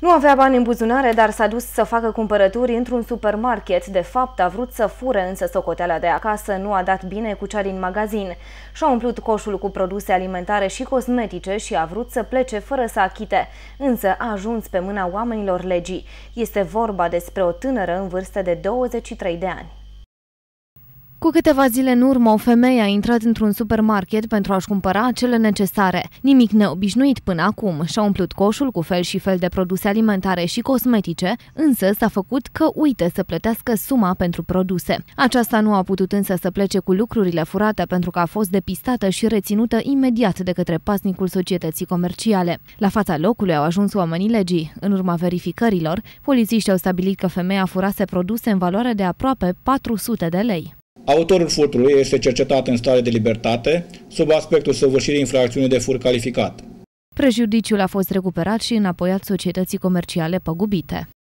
Nu avea bani în buzunare, dar s-a dus să facă cumpărături într-un supermarket. De fapt, a vrut să fure, însă socoteala de acasă nu a dat bine cu cea din magazin. Și-a umplut coșul cu produse alimentare și cosmetice și a vrut să plece fără să achite, însă a ajuns pe mâna oamenilor legii. Este vorba despre o tânără în vârstă de 23 de ani. Cu câteva zile în urmă, o femeie a intrat într-un supermarket pentru a-și cumpăra cele necesare. Nimic neobișnuit până acum. Și-a umplut coșul cu fel și fel de produse alimentare și cosmetice, însă s-a făcut că uite să plătească suma pentru produse. Aceasta nu a putut însă să plece cu lucrurile furate pentru că a fost depistată și reținută imediat de către pasnicul societății comerciale. La fața locului au ajuns oamenii legii. În urma verificărilor, polițiștii au stabilit că femeia furase produse în valoare de aproape 400 de lei. Autorul furtului este cercetat în stare de libertate sub aspectul săvârșirii infracțiunii de furt calificat. Prejudiciul a fost recuperat și înapoiat societății comerciale păgubite.